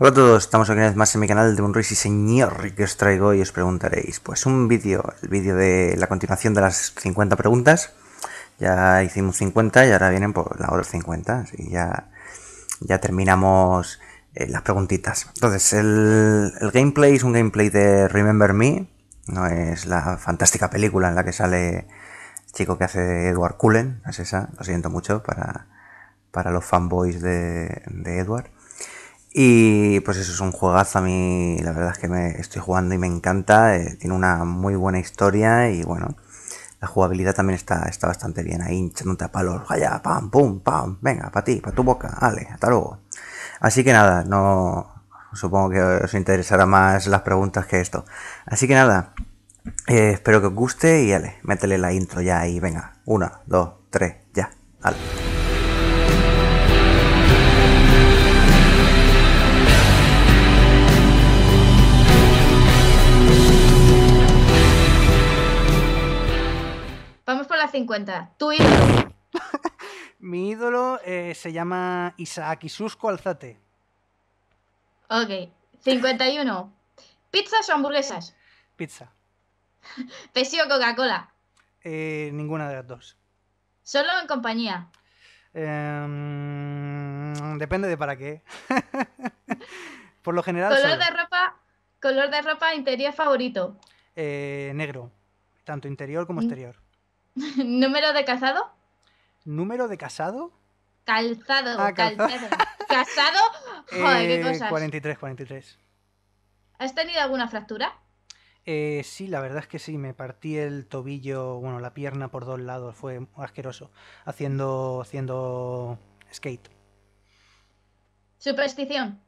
Hola a todos, estamos aquí una vez más en mi canal de Ruiz y señor que os traigo y os preguntaréis pues un vídeo, el vídeo de la continuación de las 50 preguntas ya hicimos 50 y ahora vienen pues, las otras 50 y ya, ya terminamos eh, las preguntitas entonces el, gameplay es un gameplay de Remember Me no es la fantástica película en la que sale el chico que hace Edward Cullen, es esa, lo siento mucho para, los fanboys de Edward y pues eso es un juegazo, a mí la verdad es que me estoy jugando y me encanta, eh, tiene una muy buena historia y bueno, la jugabilidad también está, está bastante bien ahí, hinchándote a palos, allá, pam, pum, pam, venga, para ti, para tu boca, ale, hasta luego. Así que nada, no supongo que os interesará más las preguntas que esto. Así que nada, eh, espero que os guste y ale, métele la intro ya y venga, 1 dos, tres, ya, al. 50. Tu ídolo. Mi ídolo eh, se llama Isaac Isusco Alzate. Ok. 51. ¿Pizzas o hamburguesas? Pizza. ¿Pepsi o Coca-Cola? Eh, ninguna de las dos. ¿Solo en compañía? Em, depende de para qué. Por lo general. ¿Color de ropa? ¿Color de ropa interior favorito? Eh, negro. Tanto interior como exterior. ¿Número de casado? ¿Número de casado? Calzado, ah, calzado. ¿Casado? Eh, Joder, qué cosas. 43, 43. ¿Has tenido alguna fractura? Eh, sí, la verdad es que sí, me partí el tobillo, bueno, la pierna por dos lados, fue asqueroso, haciendo, haciendo skate. Superstición.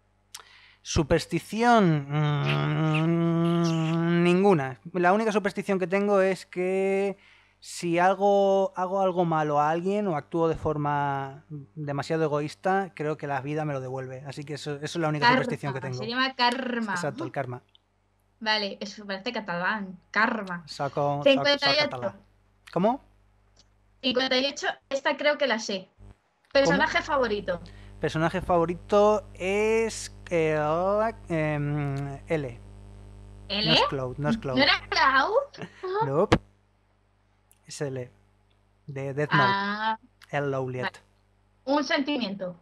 Superstición. Mm, ninguna. La única superstición que tengo es que si algo, hago algo malo a alguien o actúo de forma demasiado egoísta, creo que la vida me lo devuelve. Así que eso, es la única superstición que tengo. Se llama karma. Exacto, el karma. Vale, eso parece catalán. Karma. Saco, 58. ¿Cómo? 58, esta creo que la sé. Personaje favorito. Personaje favorito es L. Eh, em, ¿L? No es Cloud, no es Cloud. ¿No era Cloud? De Death Note. Ah. el Un sentimiento.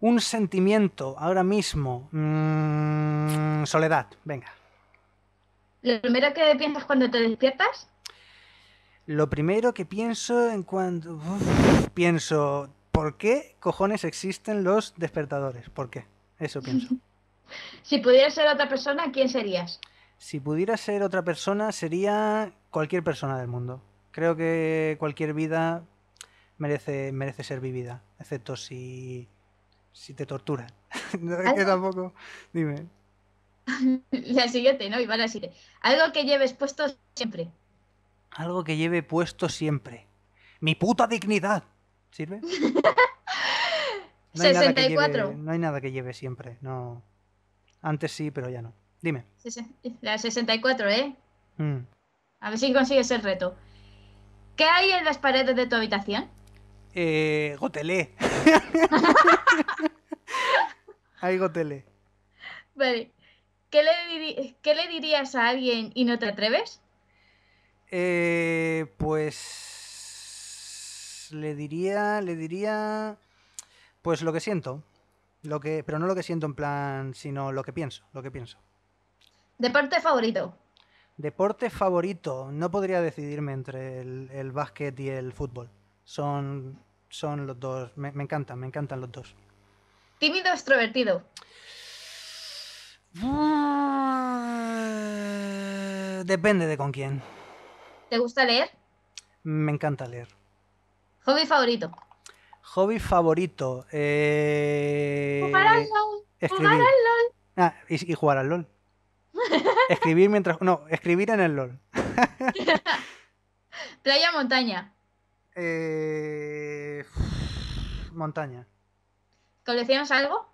Un sentimiento, ahora mismo. Mm, soledad, venga. ¿Lo primero que piensas cuando te despiertas? Lo primero que pienso en cuando. pienso. ¿Por qué cojones existen los despertadores? ¿Por qué? Eso pienso. si pudieras ser otra persona, ¿quién serías? Si pudiera ser otra persona, sería cualquier persona del mundo. Creo que cualquier vida merece, merece ser vivida, excepto si, si te torturan. que tampoco. Dime. La siguiente, ¿no? Iván, a siguiente. Algo que lleves puesto siempre. Algo que lleve puesto siempre. Mi puta dignidad. ¿Sirve? 64. no hay nada que lleve siempre. No. Antes sí, pero ya no. Dime. La 64, ¿eh? Mm. A ver si consigues el reto. ¿Qué hay en las paredes de tu habitación? Eh, gotelé. hay gotelé. Vale. ¿Qué le, dirías a alguien y no te atreves? Eh, pues le diría, le diría, pues lo que siento, lo que, pero no lo que siento en plan, sino lo que pienso, lo que pienso. Deporte favorito. Deporte favorito, no podría decidirme entre el, básquet y el fútbol. Son, son los dos, me, encantan, me encantan los dos. ¿Tímido o extrovertido? Ah, depende de con quién. ¿Te gusta leer? Me encanta leer. ¿Hobby favorito? Hobby favorito. Eh, jugar al LOL. Jugar al LOL. Ah, y jugar al LOL. Escribir mientras. No, escribir en el LOL. ¿Playa montaña? Eh, montaña. ¿Coleccionas algo?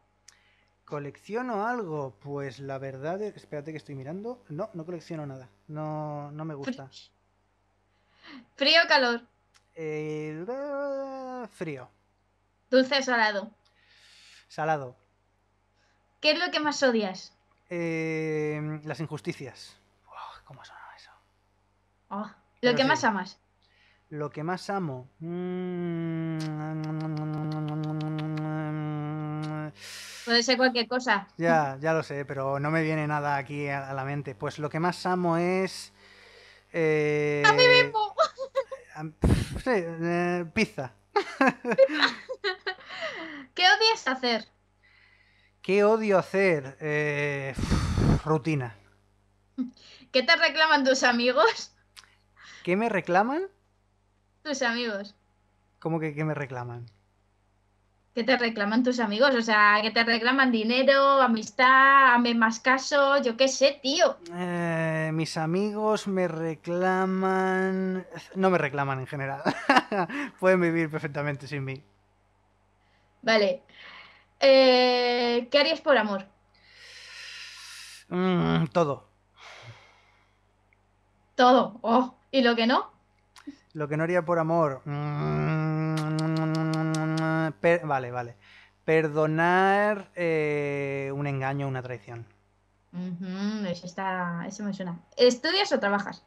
¿Colecciono algo? Pues la verdad, espérate que estoy mirando. No, no colecciono nada. No, no me gusta. ¿Frío o calor? Eh, frío. ¿Dulce salado? Salado. ¿Qué es lo que más odias? Eh, las injusticias. ¿Cómo son eso? Ah, lo que más amas. Lo que más amo. Mm. Puede ser cualquier cosa. Ya, ya lo sé, pero no me viene nada aquí a la mente. Pues lo que más amo es. Eh, a mí mismo. Eh, pizza. ¿Qué odias hacer? ¿Qué odio hacer? Eh, rutina. ¿Qué te reclaman tus amigos? ¿Qué me reclaman? Tus amigos. ¿Cómo que qué me reclaman? ¿Qué te reclaman tus amigos? O sea, ¿qué te reclaman dinero, amistad, hazme más caso, yo qué sé, tío. Eh, mis amigos me reclaman... No me reclaman en general. Pueden vivir perfectamente sin mí. Vale. Eh, ¿Qué harías por amor? Mm, todo. Todo. Oh, ¿Y lo que no? Lo que no haría por amor. Mm, vale, vale. Perdonar eh, un engaño, una traición. eso me suena. ¿Estudias o trabajas?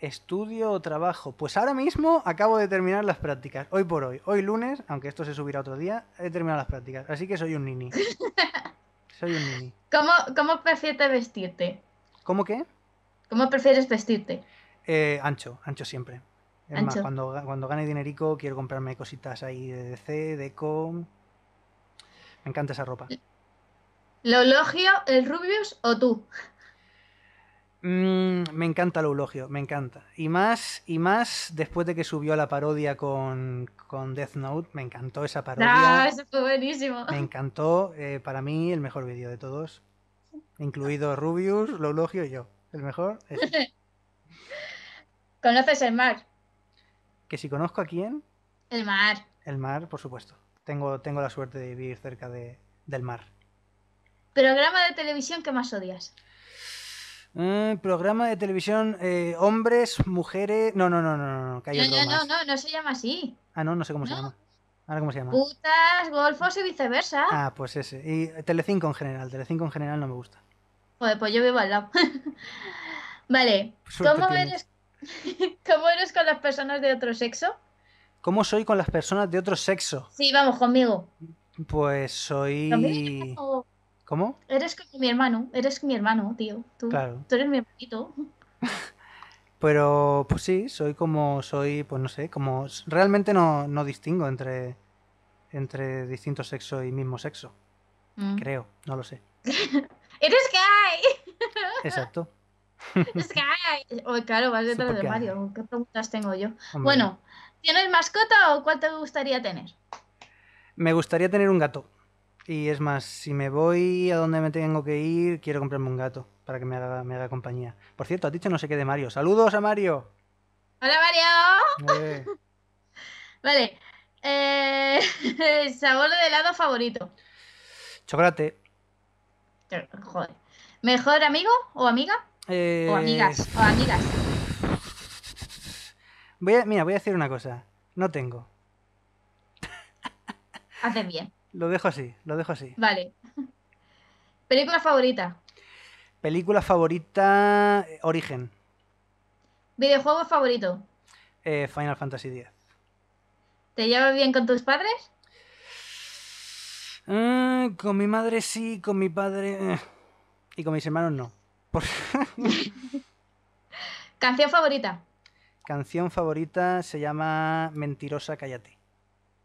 estudio o trabajo? Pues ahora mismo acabo de terminar las prácticas, hoy por hoy, hoy lunes, aunque esto se subirá otro día, he terminado las prácticas, así que soy un nini. Soy un nini. ¿Cómo, cómo prefieres vestirte? ¿Cómo qué? ¿Cómo prefieres vestirte? Eh, ancho, ancho siempre. Es más, cuando, cuando gane dinerico quiero comprarme cositas ahí de DC, de com. Me encanta esa ropa. ¿Lo elogio, el Rubius o tú? Mm, me encanta el me encanta. Y más, y más después de que subió la parodia con, Death Note, me encantó esa parodia. Ah, eso fue buenísimo. Me encantó, eh, para mí, el mejor vídeo de todos. Incluido Rubius, lo y yo. El mejor ¿Conoces el mar? ¿Que si conozco a quién? El mar. El mar, por supuesto. Tengo, tengo la suerte de vivir cerca de, del mar. Programa de televisión que más odias. Mm, programa de televisión eh, hombres, mujeres. No, no, no, no, no, no, no, no, no, no se llama así. Ah, no, no sé cómo se llama. Ahora cómo se llama. Putas, golfos y viceversa. Ah, pues ese. Y Telecinco en general. Telecinco en general no me gusta. Joder, pues yo vivo al lado. vale. ¿Cómo eres... con las personas de otro sexo? ¿Cómo soy con las personas de otro sexo? Sí, vamos conmigo. Pues soy. ¿Cómo? Eres como mi hermano, eres mi hermano, tío. Tú, eres mi hermanito. Pero, pues sí, soy como, soy, pues no sé, como, realmente no, distingo entre, entre distinto sexo y mismo sexo. Mm. Creo, no lo sé. ¡Eres gay! Exacto. ¡Eres gay! O claro, vas detrás de Mario. ¿Qué preguntas tengo yo? Bueno, ¿tienes mascota o cuál te gustaría tener? Me gustaría tener un gato. Y es más, si me voy a donde me tengo que ir, quiero comprarme un gato para que me haga, me haga compañía. Por cierto, has dicho no sé qué de Mario. ¡Saludos a Mario! ¡Hola, Mario! vale. Eh, sabor de helado favorito. Chocolate. Joder. ¿Mejor amigo o amiga? O eh, amigas. O amigas. Voy a, mira, voy a decir una cosa. No tengo. Haces bien. Lo dejo así, lo dejo así. Vale. ¿Película favorita? Película favorita, eh, Origen. ¿Videojuego favorito? Eh, Final Fantasy X. ¿Te llevas bien con tus padres? Eh, con mi madre sí, con mi padre... Y con mis hermanos no. ¿Canción favorita? Canción favorita se llama Mentirosa Cállate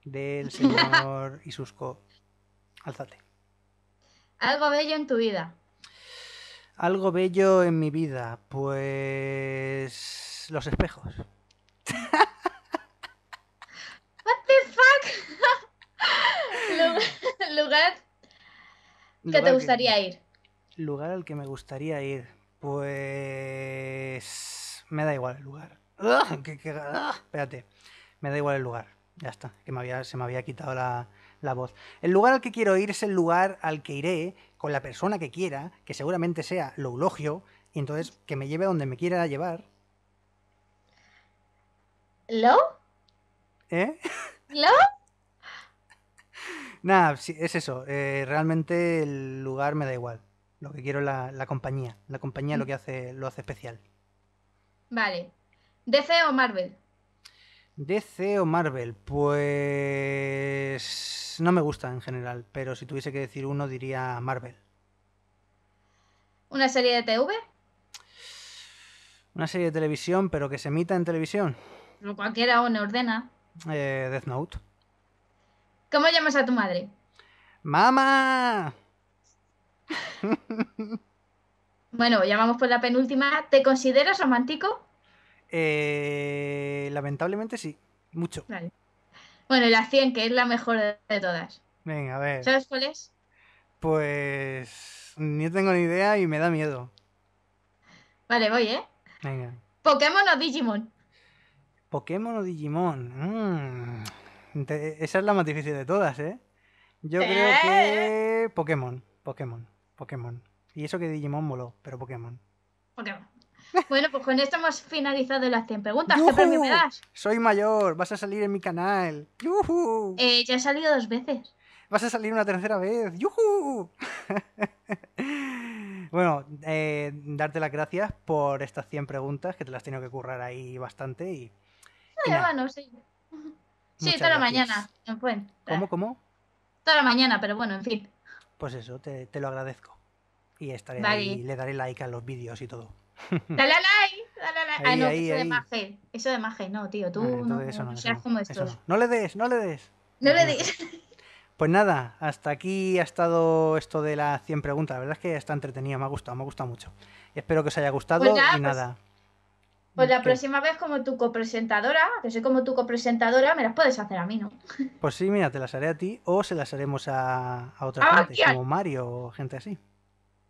del señor Isusco. Alzate. Algo bello en tu vida. Algo bello en mi vida. Pues. Los espejos. What the fuck? Lugar que te gustaría ir. Lugar al que me gustaría ir. Pues. Me da igual el lugar. Espérate. Me da igual el lugar. Ya está, que se me había quitado la, voz. El lugar al que quiero ir es el lugar al que iré con la persona que quiera, que seguramente sea lo y entonces que me lleve a donde me quiera llevar. ¿Lo? ¿Eh? ¿Lo? Nada, es eso. Eh, realmente el lugar me da igual. Lo que quiero es la, compañía. La compañía lo mm. que hace, lo hace especial. Vale. DC o Marvel. DC o Marvel, pues no me gusta en general, pero si tuviese que decir uno diría Marvel. ¿Una serie de TV? Una serie de televisión, pero que se emita en televisión. Cualquiera cualquiera no ordena. Eh, Death Note. ¿Cómo llamas a tu madre? ¡Mamá! bueno, llamamos por la penúltima. ¿Te consideras romántico? Eh, lamentablemente sí. Mucho. Vale. Bueno, la 100, que es la mejor de todas. Venga, a ver. ¿Sabes cuál es? Pues. No tengo ni idea y me da miedo. Vale, voy, ¿eh? Venga. ¿Pokémon o Digimon? Pokémon o Digimon. Mm. Esa es la más difícil de todas, ¿eh? Yo ¿Eh? creo que. Pokémon. Pokémon. Pokémon. Y eso que Digimon moló, pero Pokémon. Pokémon. Bueno, pues con esto hemos finalizado las 100 preguntas. ¿Qué me das? Soy mayor, vas a salir en mi canal. Eh, ya he salido dos veces. Vas a salir una tercera vez. bueno, eh, darte las gracias por estas 100 preguntas, que te las tenido que currar ahí bastante. Y, Ya, eh, sí. toda la mañana. ¿Cómo, cómo? Toda la mañana, pero bueno, en fin. Pues eso, te, lo agradezco. Y estaré y le daré like a los vídeos y todo. La la ah, eso de maje. Eso de maje, no, tío. Tú ah, no, como no. le des, no le des. No le des. Pues, pues nada, hasta aquí ha estado esto de las 100 preguntas. La verdad es que está entretenido, me ha gustado, me ha gustado mucho. Espero que os haya gustado pues y pues nada. Pues, la próxima vez, como tu copresentadora, que soy como tu copresentadora, me las puedes hacer a mí, ¿no? Pues sí, mira, te las haré a ti o se las haremos a, a otra ah, gente, como Mario o gente así.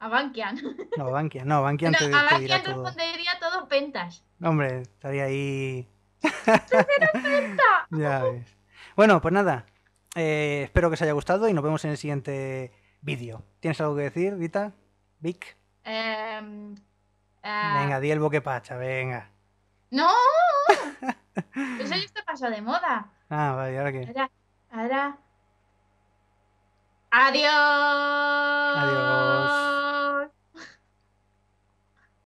A Bankian. No, Bankian, no, Bankian no, A Bankian te respondería todo pentas. hombre, estaría ahí. penta! ya ves. Bueno, pues nada. Eh, espero que os haya gustado y nos vemos en el siguiente vídeo. ¿Tienes algo que decir, Vita? Vic. Em, eh, venga, di el boquepacha, venga. ¡No! Eso ya está pasado de moda. Ah, vale, ahora qué. Ahora, ahora. Adiós. Adiós.